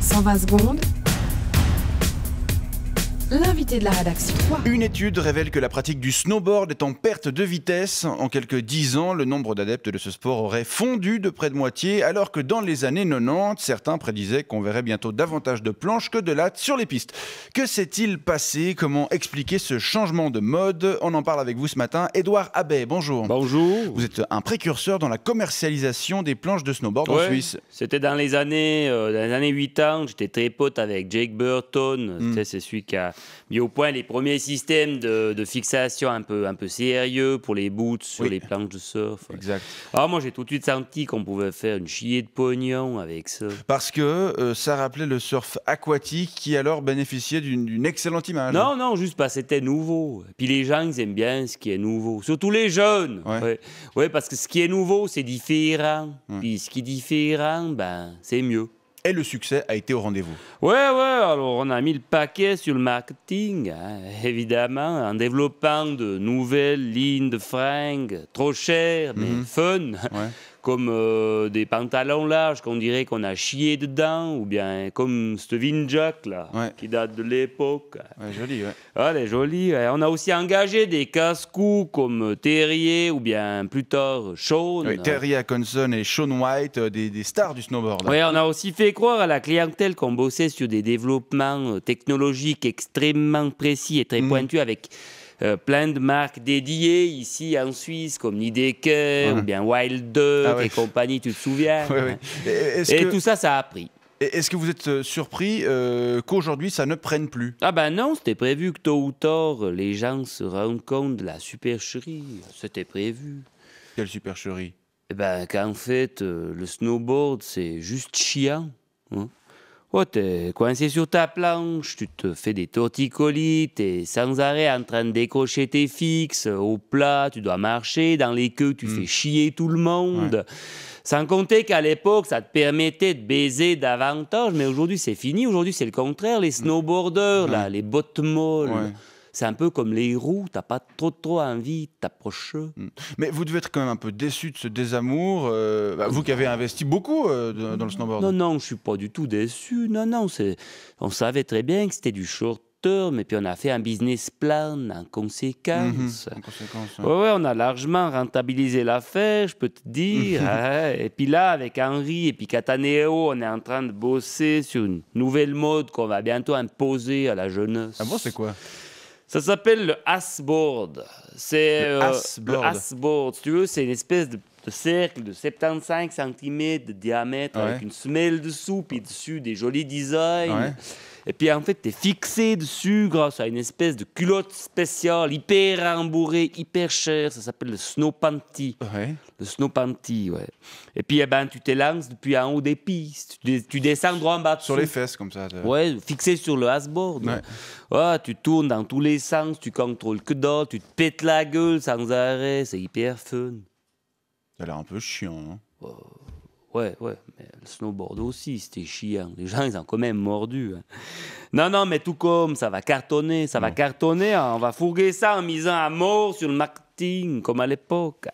120 secondes l'invité de la rédaction. Une étude révèle que la pratique du snowboard est en perte de vitesse. En quelques dix ans, le nombre d'adeptes de ce sport aurait fondu de près de moitié, alors que dans les années 90, certains prédisaient qu'on verrait bientôt davantage de planches que de lattes sur les pistes. Que s'est-il passé Comment expliquer ce changement de mode On en parle avec vous ce matin. Édouard Abbé, bonjour. Bonjour. Vous êtes un précurseur dans la commercialisation des planches de snowboard en Suisse. C'était dans les années, euh, dans les années 80. J'étais très pote avec Jake Burton. Hmm. C'est celui qui a mis au point les premiers systèmes de, fixation un peu, un peu sérieux pour les boots sur les planches de surf. Exact. Alors ah, moi, j'ai tout de suite senti qu'on pouvait faire une chier de pognon avec ça. Parce que euh, ça rappelait le surf aquatique qui alors bénéficiait d'une excellente image. Non, non, juste parce que c'était nouveau. Puis les gens, ils aiment bien ce qui est nouveau. Surtout les jeunes. Ouais, ouais. parce que ce qui est nouveau, c'est différent. Puis ce qui est différent, ben, c'est mieux. Et le succès a été au rendez-vous. Ouais, ouais, alors on a mis le paquet sur le marketing, hein, évidemment, en développant de nouvelles lignes de fringues, trop chères, mais mhm. fun comme euh, des pantalons larges qu'on dirait qu'on a chié dedans, ou bien comme ce Jack là, qui date de l'époque. joli, ouais. Ah, elle est jolie. On a aussi engagé des casse-cou comme Terrier ou bien plus tard Sean. Terrier et Sean White, euh, des, stars du snowboard. Ouais, on a aussi fait croire à la clientèle qu'on bossait sur des développements euh, technologiques extrêmement précis et très mhm. pointus avec euh, plein de marques dédiées ici en Suisse, comme Nidecker, ah ou bien Wild Duck ah et compagnie, tu te souviens Et, tout ça, ça a pris. Est-ce que vous êtes euh, surpris euh, qu'aujourd'hui ça ne prenne plus Ah ben non, c'était prévu que tôt ou tard les gens se rendent compte de la supercherie. C'était prévu. Quelle supercherie Eh ben qu'en fait le snowboard c'est juste chiant. Hein. Oh, t'es coincé sur ta planche, tu te fais des torticolis, t'es sans arrêt en train de décrocher tes fixes, au plat, tu dois marcher, dans les queues, tu hmm. fais chier tout le monde. Sans compter qu'à l'époque, ça te permettait de baiser davantage, mais aujourd'hui, c'est fini. Aujourd'hui, c'est le contraire. Les snowboarders, là, les bottes molles c'est un peu comme les roues, t'as pas trop trop envie de mm. Mais vous devez être quand même un peu déçu de ce désamour, euh, bah, vous qui avez investi beaucoup euh, dans le snowboard. Non, non, je suis pas du tout déçu, non, non, on savait très bien que c'était du short mais puis on a fait un business plan en conséquence. Mm-hmm. en conséquence ouais. Ouais, on a largement rentabilisé l'affaire, je peux te dire. Mm-hmm. Ah, et puis là, avec Henri et puis Cataneo, on est en train de bosser sur une nouvelle mode qu'on va bientôt imposer à la jeunesse. Ah bon, c'est quoi ça s'appelle le Asseboard. C'est le euh, tu veux, c'est une espèce de cercle de 75 cm de diamètre avec une semelle dessous, puis dessus des jolis designs. Et puis en fait, tu es fixé dessus grâce à une espèce de culotte spéciale, hyper rembourrée, hyper chère. Ça s'appelle le snow panty. Ouais. Le snow panty, ouais. Et puis eh ben, tu t'élances depuis en haut des pistes. Tu, descends droit en bas. Sur les fesses, comme ça. Ouais, fixé sur le hasboard. Ouais. Ah, tu tournes dans tous les sens, tu contrôles que d'autres, tu te pètes la gueule sans arrêt. C'est hyper fun. Ça a l'air un peu chiant, non hein. oh. Ouais, ouais, mais le snowboard aussi, c'était chiant. Les gens, ils ont quand même mordu. Hein. Non, non, mais tout comme, ça va cartonner, ça va cartonner. Hein. On va fourguer ça en misant à mort sur le marketing, comme à l'époque.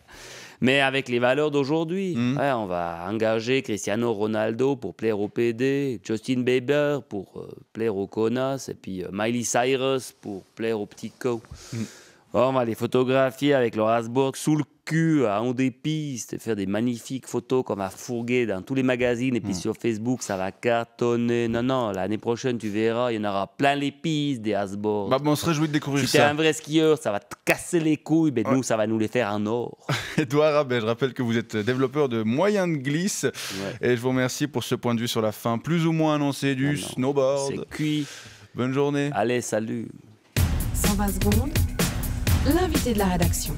Mais avec les valeurs d'aujourd'hui, mmh. ouais, on va engager Cristiano Ronaldo pour plaire au PD, Justin Bieber pour euh, plaire aux connasses, et puis euh, Miley Cyrus pour plaire aux petits co. Mmh. On va les photographier avec le Hasbro sous le cul à haut des pistes, faire des magnifiques photos qu'on va fourguer dans tous les magazines et puis hmm. sur Facebook, ça va cartonner. Non, non, l'année prochaine, tu verras, il y en aura plein les pistes des Asbord. Bah, on se réjouit de découvrir ça. Si t'es un vrai skieur, ça va te casser les couilles, mais nous, ça va nous les faire en or. Edouard je rappelle que vous êtes développeur de moyens de glisse et je vous remercie pour ce point de vue sur la fin plus ou moins annoncée du snowboard. C'est cuit. Bonne journée. Allez, salut. 120 secondes, l'invité de la rédaction.